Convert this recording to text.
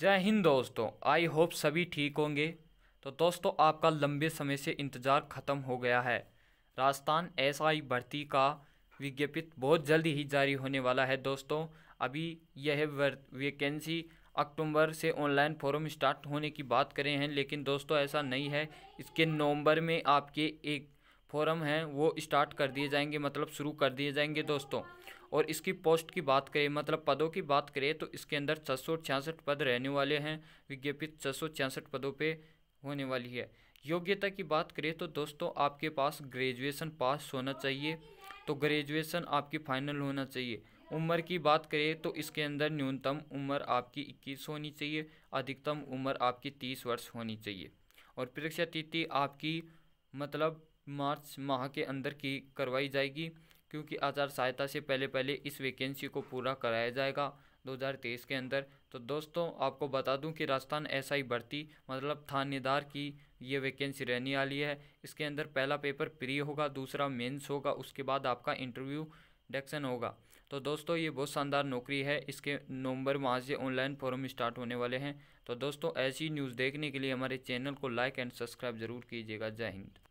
जय हिंद दोस्तों I hope सभी ठीक होंगे तो दोस्तों आपका लंबे समय से इंतज़ार ख़त्म हो गया है राजस्थान एस आई भर्ती का विज्ञपित बहुत जल्द ही जारी होने वाला है दोस्तों अभी यह वैकेंसी अक्टूबर से ऑनलाइन फॉर्म स्टार्ट होने की बात करें हैं लेकिन दोस्तों ऐसा नहीं है इसके नवंबर में आपके एक फॉरम हैं वो स्टार्ट कर दिए जाएंगे मतलब शुरू कर दिए जाएंगे दोस्तों और इसकी पोस्ट की बात करें मतलब पदों की बात करें तो इसके अंदर छः पद रहने वाले हैं विज्ञप्ति छः पदों पर होने वाली है योग्यता की बात करें तो दोस्तों आपके पास ग्रेजुएशन पास होना चाहिए तो ग्रेजुएशन आपकी फाइनल होना चाहिए उम्र की बात करें तो इसके अंदर न्यूनतम उम्र आपकी 21 होनी चाहिए अधिकतम उम्र आपकी 30 वर्ष होनी चाहिए और परीक्षा तिथि आपकी मतलब मार्च माह के अंदर की करवाई जाएगी क्योंकि आचार सहायता से पहले पहले इस वैकेंसी को पूरा कराया जाएगा 2023 के अंदर तो दोस्तों आपको बता दूं कि राजस्थान ऐसा ही भर्ती मतलब थानेदार की ये वैकेंसी रहने वाली है इसके अंदर पहला पेपर प्री होगा दूसरा मेंस होगा उसके बाद आपका इंटरव्यू डेक्सन होगा तो दोस्तों ये बहुत शानदार नौकरी है इसके नवंबर माह से ऑनलाइन फॉर्म स्टार्ट होने वाले हैं तो दोस्तों ऐसी न्यूज़ देखने के लिए हमारे चैनल को लाइक एंड सब्सक्राइब जरूर कीजिएगा जय हिंद